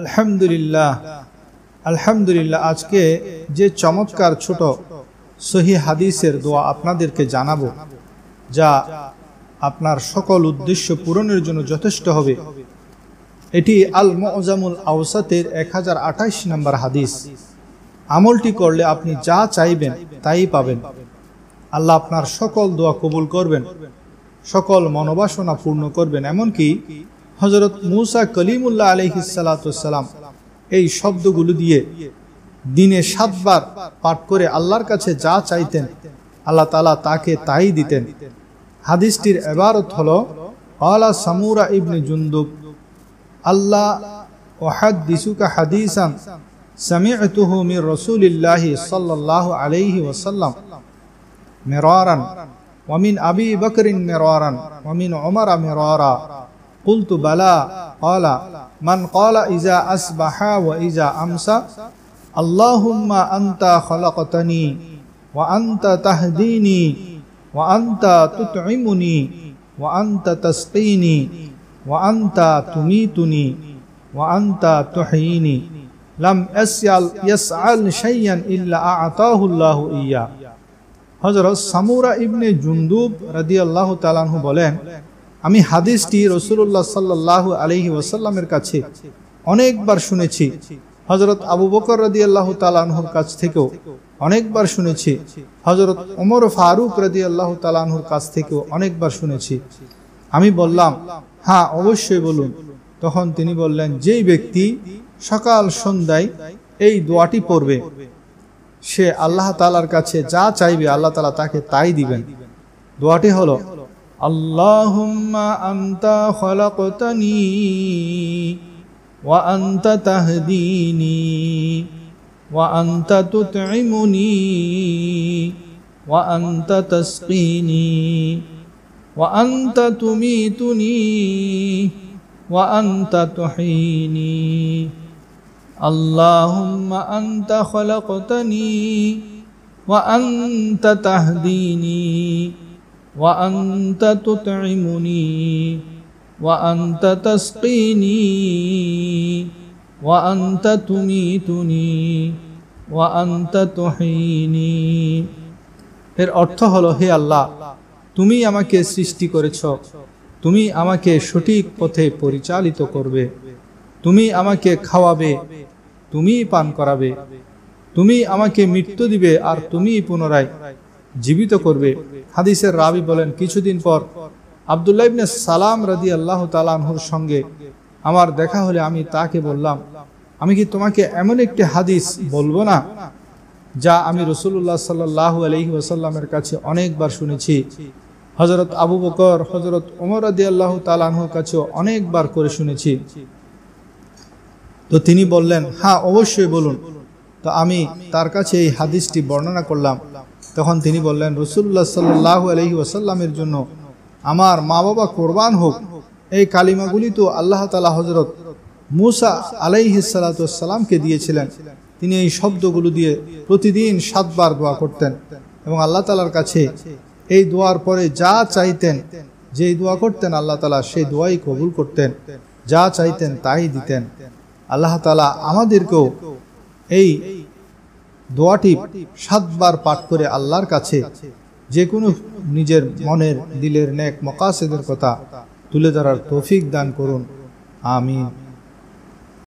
আলহামদুলিল্লাহ আলহামদুলিল্লাহ আজকে যে চমৎকার ছোট সহি হাদিসের দোয়া আপনাদেরকে জানাবো যা আপনার সকল উদ্দেশ্য পূরণের জন্য যথেষ্ট হবে এটি আল মজামুল আউসাতের এক হাজার আঠাইশ নম্বর হাদিস আমলটি করলে আপনি যা চাইবেন তাই পাবেন আল্লাহ আপনার সকল দোয়া কবুল করবেন সকল মনোবাসনা পূর্ণ করবেন এমনকি হজরত মুসা কলিমুল্লাহ আলহিসাল্লাম এই শব্দগুলো দিয়ে দিনে সাতবার পাঠ করে আল্লাহর কাছে যা চাইতেন আল্লাহ তালা তাকে তাই দিতেন হাদিসটির এবারত হল আলা সামুরা ইবনে জুন্দুক আল্লাহ ওহাদ দিসুকা হাদিসান سمعته من رسول الله صلى الله عليه وسلم مرارا ومن أبي بكر مرارا ومن عمر قلت بلى قال من قال إذا أصبح وإذا أمسى اللهم أنت خلقتني وأنت تهديني وأنت تطعمني وأنت تسقيني وأنت تميتني وأنت تحييني لم يسأل, يسأل شيئا إلا أعطاه الله إياه ابن جندوب رضي الله تعالى عنه বলেন আমি হাদিসটি রসুল্লাহ সাল্লাহ আলহি ওয়াসাল্লামের কাছে অনেকবার শুনেছি হজরত আবু বকর রাজি আল্লাহ তালাহুর কাছ থেকেও অনেকবার শুনেছি হজরত ওমর ফারুক রাজি আল্লাহ তালাহুর কাছ থেকেও অনেকবার শুনেছি আমি বললাম হ্যাঁ অবশ্যই বলুন তখন তিনি বললেন যেই ব্যক্তি সকাল সন্ধ্যায় এই দোয়াটি পড়বে সে আল্লাহ তালার কাছে যা চাইবে আল্লাহ তালা তাকে তাই দিবেন দোয়াটি হলো اللهم أنت خلقتني وأنت تهديني وأنت تطعمني وأنت تسقيني وأنت تميتني وأنت تحييني اللهم أنت خلقتني وأنت تهديني وأنت تطعمني وأنت تسقيني وأنت تميتني وأنت تحييني এর অর্থ হলো হে আল্লাহ তুমি আমাকে সৃষ্টি করেছ তুমি আমাকে সঠিক পথে পরিচালিত করবে তুমি আমাকে খাওয়াবে তুমি পান করাবে তুমি আমাকে মৃত্যু দিবে আর তুমি পুনরায় জীবিত করবে হাদিসের রাবি বলেন কিছুদিন পর আবদুল্লাহ ইবনে সালাম রাদি আল্লাহ তালাহুর সঙ্গে আমার দেখা হলে আমি তাকে বললাম আমি কি তোমাকে এমন একটি হাদিস বলবো না যা আমি রসুল্লাহ সাল্লাহ আলহি ওসাল্লামের কাছে অনেকবার শুনেছি হজরত আবু বকর হজরত ওমর আদি আল্লাহ তালাহুর কাছে অনেকবার করে শুনেছি তো তিনি বললেন হ্যাঁ অবশ্যই বলুন তো আমি তার কাছে এই হাদিসটি বর্ণনা করলাম তখন তিনি বললেন রসুল্লাহ সাল্লাহ আলহি ওয়াসাল্লামের জন্য আমার মা বাবা কোরবান হোক এই কালিমাগুলি তো আল্লাহ তালা হজরত মুসা আলাইহি সালাতামকে দিয়েছিলেন তিনি এই শব্দগুলো দিয়ে প্রতিদিন সাতবার দোয়া করতেন এবং আল্লাহ তালার কাছে এই দোয়ার পরে যা চাইতেন যেই দোয়া করতেন আল্লাহ তালা সেই দোয়াই কবুল করতেন যা চাইতেন তাই দিতেন আল্লাহ তালা আমাদেরকেও এই দোয়াটি সাতবার পাঠ করে আল্লাহর কাছে যে কোনো নিজের মনের দিলের ন্যাক মকাসেদের কথা তুলে ধরার তৌফিক দান করুন আমিন